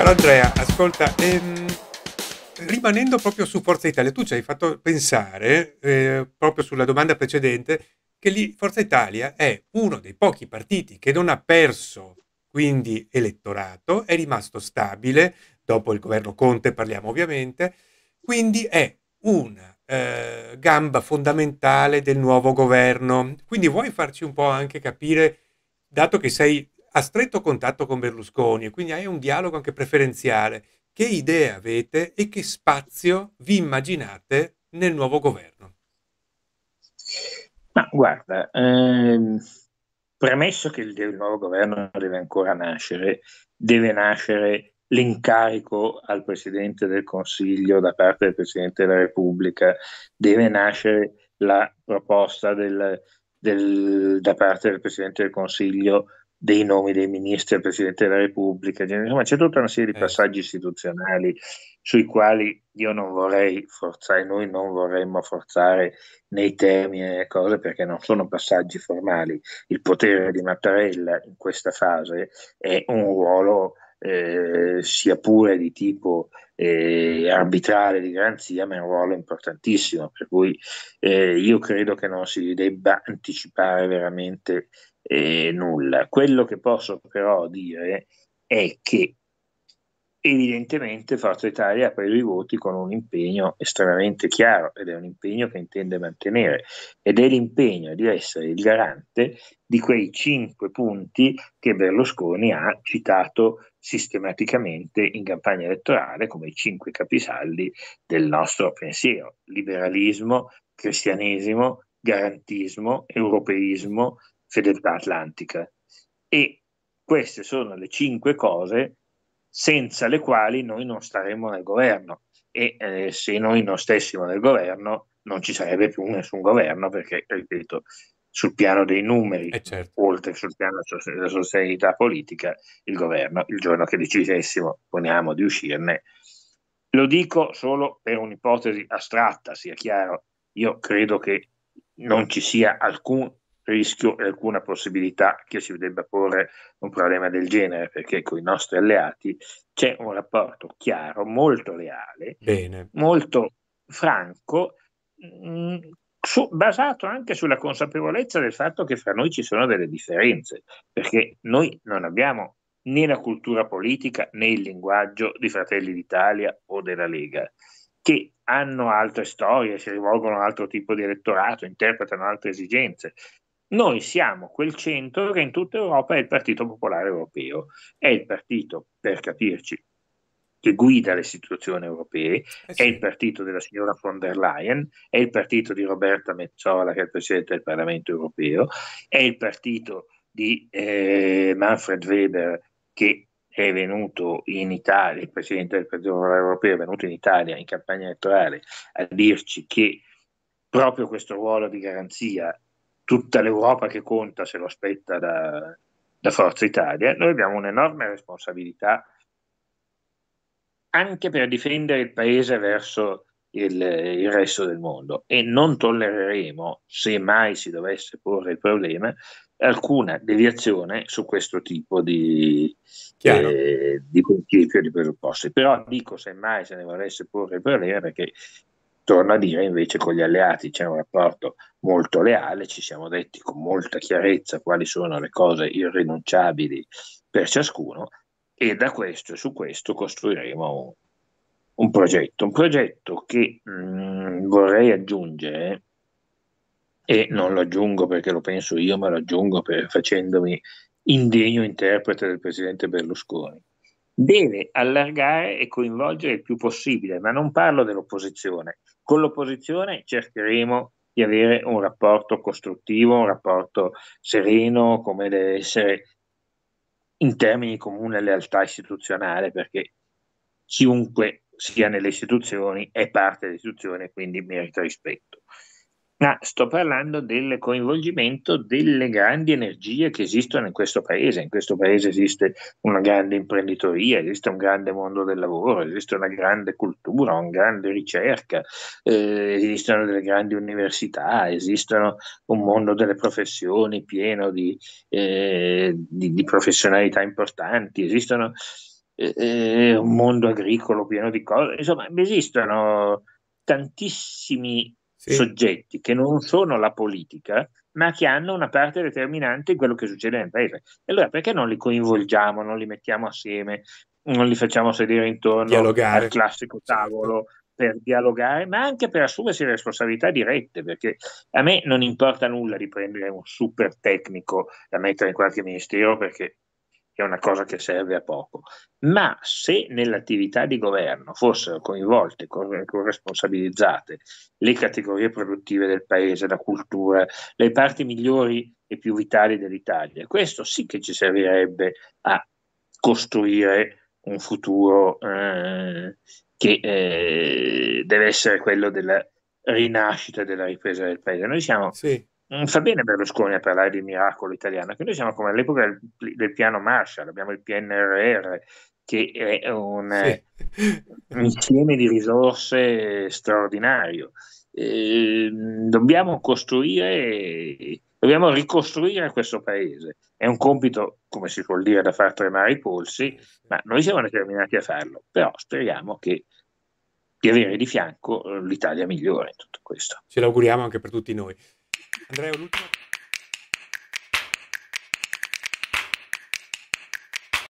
Caro Andrea, ascolta, ehm, rimanendo proprio su Forza Italia, tu ci hai fatto pensare, eh, proprio sulla domanda precedente, che lì Forza Italia è uno dei pochi partiti che non ha perso quindi elettorato, è rimasto stabile, dopo il governo Conte parliamo ovviamente, quindi è una eh, gamba fondamentale del nuovo governo. Quindi vuoi farci un po' anche capire, dato che sei a stretto contatto con Berlusconi e quindi hai un dialogo anche preferenziale. Che idee avete e che spazio vi immaginate nel nuovo governo? Ma guarda, ehm, premesso che il, il nuovo governo deve ancora nascere, deve nascere l'incarico al Presidente del Consiglio da parte del Presidente della Repubblica, deve nascere la proposta del, del, da parte del Presidente del Consiglio dei nomi dei ministri al Presidente della Repubblica, cioè, insomma c'è tutta una serie di eh, passaggi istituzionali sui quali io non vorrei forzare, noi non vorremmo forzare nei temi e nelle cose perché non sono passaggi formali. Il potere di Mattarella in questa fase è un ruolo eh, sia pure di tipo eh, arbitrale di garanzia, ma è un ruolo importantissimo, per cui eh, io credo che non si debba anticipare veramente eh, nulla. Quello che posso però dire è che evidentemente Forza Italia ha preso i voti con un impegno estremamente chiaro ed è un impegno che intende mantenere ed è l'impegno di essere il garante di quei cinque punti che Berlusconi ha citato sistematicamente in campagna elettorale come i cinque capisaldi del nostro pensiero liberalismo, cristianesimo, garantismo, europeismo, fedeltà atlantica. E queste sono le cinque cose senza le quali noi non staremmo nel governo e eh, se noi non stessimo nel governo non ci sarebbe più nessun governo perché, ripeto, sul piano dei numeri, eh certo. oltre che sul piano della sostenibilità politica, il governo, il giorno che decidessimo, poniamo, di uscirne, lo dico solo per un'ipotesi astratta, sia chiaro, io credo che non ci sia alcun rischio e alcuna possibilità che si debba porre un problema del genere, perché con i nostri alleati c'è un rapporto chiaro, molto leale, Bene. molto franco, mh, mm, su, basato anche sulla consapevolezza del fatto che fra noi ci sono delle differenze, perché noi non abbiamo né la cultura politica né il linguaggio di Fratelli d'Italia o della Lega, che hanno altre storie, si rivolgono a un altro tipo di elettorato, interpretano altre esigenze. Noi siamo quel centro che in tutta Europa è il Partito Popolare Europeo, è il partito, per capirci, che guida le istituzioni europee, eh sì. è il partito della signora von der Leyen, è il partito di Roberta Mezzola, che è il Presidente del Parlamento Europeo, è il partito di eh, Manfred Weber, che è venuto in Italia, il Presidente del Partito Popolare Europeo è venuto in Italia in campagna elettorale a dirci che proprio questo ruolo di garanzia tutta l'Europa che conta se lo aspetta da, da Forza Italia, noi abbiamo un'enorme responsabilità anche per difendere il paese verso il, il, resto del mondo e non tollereremo, se mai si dovesse porre il problema, alcuna deviazione su questo tipo di, eh, di principio di presupposti. Però dico se mai se ne volesse porre il problema perché Torno a dire invece con gli alleati c'è un rapporto molto leale, ci siamo detti con molta chiarezza quali sono le cose irrinunciabili per ciascuno e da questo e su questo costruiremo un, un progetto, un progetto che mh, mm, vorrei aggiungere e non lo aggiungo perché lo penso io, ma lo aggiungo per, facendomi indegno interprete del presidente Berlusconi deve allargare e coinvolgere il più possibile, ma non parlo dell'opposizione. Con l'opposizione cercheremo di avere un rapporto costruttivo, un rapporto sereno, come deve essere in termini di comune lealtà istituzionale, perché chiunque sia nelle istituzioni è parte delle istituzioni e quindi merita rispetto. Ma sto parlando del coinvolgimento delle grandi energie che esistono in questo paese. In questo paese esiste una grande imprenditoria, esiste un grande mondo del lavoro, esiste una grande cultura, una grande ricerca, eh, esistono delle grandi università, esistono un mondo delle professioni pieno di, eh, di, di professionalità importanti, esistono eh, eh un mondo agricolo pieno di cose. Insomma, esistono tantissimi sì. soggetti che non sono la politica, ma che hanno una parte determinante in quello che succede nel paese. E allora perché non li coinvolgiamo, non li mettiamo assieme, non li facciamo sedere intorno dialogare. al classico certo. tavolo per dialogare, ma anche per assumersi responsabilità dirette, perché a me non importa nulla di prendere un super tecnico da mettere in qualche ministero, perché è una cosa che serve a poco, ma se nell'attività di governo fossero coinvolte, responsabilizzate le categorie produttive del paese, la cultura, le parti migliori e più vitali dell'Italia, questo sì che ci servirebbe a costruire un futuro eh, che eh, deve essere quello della rinascita della ripresa del paese. Noi siamo sì. Non mm, fa bene Berlusconi a parlare di miracolo italiano, che noi siamo come all'epoca del, del piano Marshall, abbiamo il PNRR, che è un, sì. Eh, insieme di risorse straordinario. Eh, dobbiamo costruire, dobbiamo ricostruire questo paese. È un compito, come si può dire, da far tremare i polsi, ma noi siamo determinati a farlo, però speriamo che di avere di fianco l'Italia migliore in tutto questo. Ce l'auguriamo anche per tutti noi. Andrea, el último